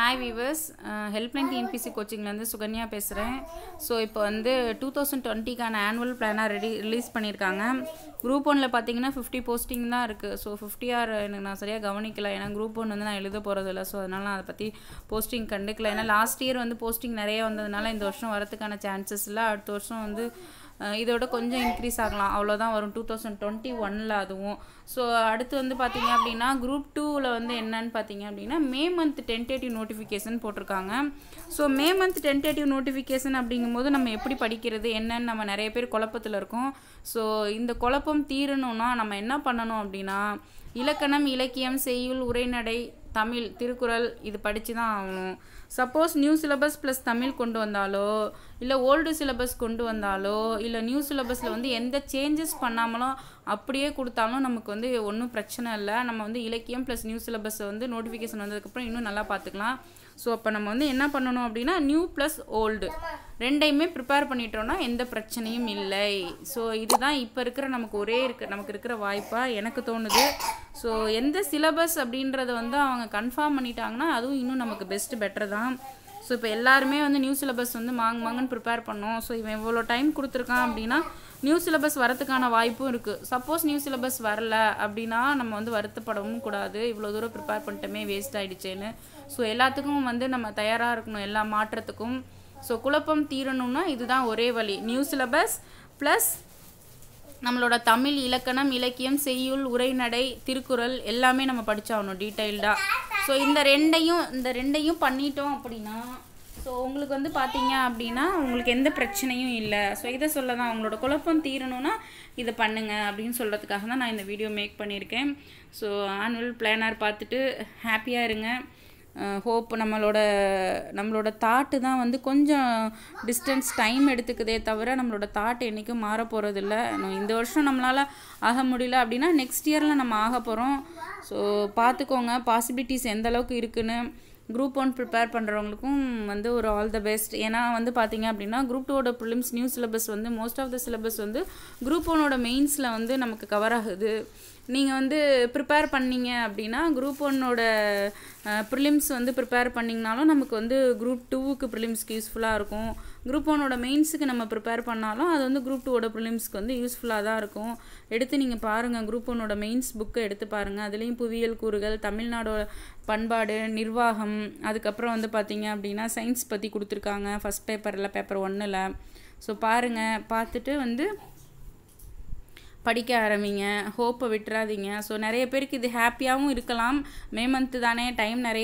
hi viewers helpline TNPSC கோச்சிங்லேருந்து சுகன்யா பேசுகிறேன் so இப்போ வந்து டூ தௌசண்ட் டுவெண்ட்டிக்கான ஆனுவல் பிளானாக ரெடி ரிலீஸ் பண்ணியிருக்காங்க குரூப் ஒனில் பார்த்தீங்கன்னா ஃபிஃப்டி போஸ்டிங் தான் இருக்குது ஸோ ஃபிஃப்டி ஆர் எனக்கு நான் சரியாக கவனிக்கல ஏன்னா குரூப் ஒன் வந்து நான் எழுத போகிறது இல்லை ஸோ அதனால் நான் அதை பற்றி போஸ்டிங் கண்டுக்கல ஏன்னா லாஸ்ட் இயர் வந்து போஸ்டிங் நிறைய வந்ததுனால இந்த வருஷம் வரத்துக்கான சான்சஸ் இல்லை அடுத்த வருஷம் வந்து இதோட கொஞ்சம் இன்க்ரீஸ் ஆகலாம் அவ்வளோதான் வரும் டூ தௌசண்ட் டுவெண்ட்டி ஒனில் அதுவும் ஸோ அடுத்து வந்து பார்த்தீங்க அப்படின்னா குரூப் டூவில் வந்து என்னன்னு பார்த்தீங்க அப்படின்னா மே மந்த் டென்டேட்டிவ் நோட்டிஃபிகேஷன் போட்டிருக்காங்க so May month tentative notification அப்படிங்கும்போது நம்ம எப்படி படிக்கிறது என்னன்னு நம்ம நிறைய பேர் குழப்பத்தில் இருக்கோம் ஸோ இந்த குழப்பம் தீரணும்னா நம்ம என்ன பண்ணணும் அப்படின்னா இலக்கணம் இலக்கியம் செய்யுள் உரைநடை தமிழ் திருக்குறள் இது படித்து தான் ஆகணும் suppose new syllabus plus Tamil கொண்டு வந்தாலோ இல்லை ஓல்டு சிலபஸ் கொண்டு வந்தாலோ இல்லை நியூ சிலபஸில் வந்து எந்த சேஞ்சஸ் பண்ணாமலும் அப்படியே கொடுத்தாலும் நமக்கு வந்து ஒன்றும் பிரச்சனை இல்லை நம்ம வந்து இலக்கியம் ப்ளஸ் நியூ சிலபஸ் வந்து நோட்டிஃபிகேஷன் வந்ததுக்கப்புறம் இன்னும் நல்லா பார்த்துக்கலாம் ஸோ அப்போ நம்ம வந்து என்ன பண்ணணும் அப்படின்னா நியூ ப்ளஸ் ஓல்டு ரெண்டையுமே ப்ரிப்பேர் பண்ணிட்டோம்னா எந்த பிரச்சனையும் இல்லை ஸோ இதுதான் இப்போ இருக்கிற நமக்கு ஒரே இருக்க நமக்கு இருக்கிற வாய்ப்பாக எனக்கு தோணுது ஸோ எந்த சிலபஸ் அப்படின்றத வந்து அவங்க கன்ஃபார்ம் பண்ணிட்டாங்கன்னா அதுவும் இன்னும் நமக்கு பெஸ்ட்டு பெட்டர் தான் ஸோ இப்போ எல்லாருமே வந்து நியூ சிலபஸ் வந்து மாங் மாங்கன்னு ப்ரிப்பேர் பண்ணோம் ஸோ இவன் இவ்வளோ டைம் கொடுத்துருக்கான் அப்படின்னா நியூ சிலபஸ் வரத்துக்கான வாய்ப்பும் இருக்குது சப்போஸ் நியூ சிலபஸ் வரல அப்படின்னா நம்ம வந்து வருத்தப்படவும் கூடாது இவ்வளோ தூரம் ப்ரிப்பேர் பண்ணிட்டோமே வேஸ்ட் ஆகிடுச்சேன்னு ஸோ எல்லாத்துக்கும் வந்து நம்ம தயாராக இருக்கணும் எல்லா மாற்றத்துக்கும் ஸோ குழப்பம் தீரணும்னா இதுதான் ஒரே வழி நியூ சிலபஸ் ப்ளஸ் நம்மளோட தமிழ் இலக்கணம் இலக்கியம் செய்யுள் உரைநடை திருக்குறள் எல்லாமே நம்ம படித்தாகணும் டீட்டெயில்டாக ஸோ இந்த ரெண்டையும் இந்த ரெண்டையும் பண்ணிட்டோம் அப்படின்னா ஸோ உங்களுக்கு வந்து பார்த்தீங்க அப்படின்னா உங்களுக்கு எந்த பிரச்சனையும் இல்லை ஸோ இதை சொல்ல தான் உங்களோட குழப்பம் தீரணும்னா இதை பண்ணுங்கள் அப்படின்னு சொல்கிறதுக்காக தான் நான் இந்த வீடியோ மேக் பண்ணியிருக்கேன் ஸோ ஆனுவல் பிளானர் பார்த்துட்டு ஹாப்பியாக இருங்க ஹோப் நம்மளோட நம்மளோட தாட்டு தான் வந்து கொஞ்சம் டிஸ்டன்ஸ் டைம் எடுத்துக்குதே தவிர நம்மளோட தாட் என்றைக்கும் மாற போகிறதில்ல இந்த வருஷம் நம்மளால் ஆக முடியல அப்படின்னா நெக்ஸ்ட் இயரில் நம்ம ஆக போகிறோம் ஸோ பார்த்துக்கோங்க பாசிபிலிட்டிஸ் எந்த அளவுக்கு இருக்குன்னு குரூப் ஒன் ப்ரிப்பேர் பண்ணுறவங்களுக்கும் வந்து ஒரு ஆல் த பெஸ்ட் ஏன்னா வந்து பார்த்தீங்க அப்படின்னா குரூப் டூவோட ப்ரிலிம்ஸ் நியூ சிலபஸ் வந்து மோஸ்ட் ஆஃப் த சிலபஸ் வந்து குரூப் ஒனோட மெயின்ஸில் வந்து நமக்கு கவர் ஆகுது நீங்கள் வந்து ப்ரிப்பேர் பண்ணீங்க அப்படின்னா குரூப் ஒன்னோட ப்ரிலிம்ஸ் வந்து ப்ரிப்பேர் பண்ணிங்கனாலும் நமக்கு வந்து குரூப் டூவுக்கு ப்ரிலிம்ஸ்க்கு யூஸ்ஃபுல்லாக இருக்கும் குரூப் ஒன்னோட மெயின்ஸுக்கு நம்ம ப்ரிப்பேர் பண்ணாலும் அது வந்து குரூப் டூவோட ப்ரிலிம்ஸ்க்கு வந்து யூஸ்ஃபுல்லாக தான் இருக்கும் எடுத்து நீங்கள் பாருங்கள் குரூப் ஒன்னோட மெயின்ஸ் புக்கை எடுத்து பாருங்கள் அதுலேயும் புவியியல் கூறுகள் தமிழ்நாடோட பண்பாடு நிர்வாகம் அதுக்கப்புறம் வந்து பார்த்தீங்க அப்படின்னா சயின்ஸ் பற்றி கொடுத்துருக்காங்க ஃபஸ்ட் பேப்பரில் பேப்பர் ஒன்றில் ஸோ பாருங்கள் பார்த்துட்டு வந்து படிக்க ஆரம்பிங்க ஹோப்பை விட்டுறாதீங்க ஸோ நிறைய பேருக்கு இது ஹாப்பியாகவும் இருக்கலாம் மே மந்த்து தானே டைம் நிறைய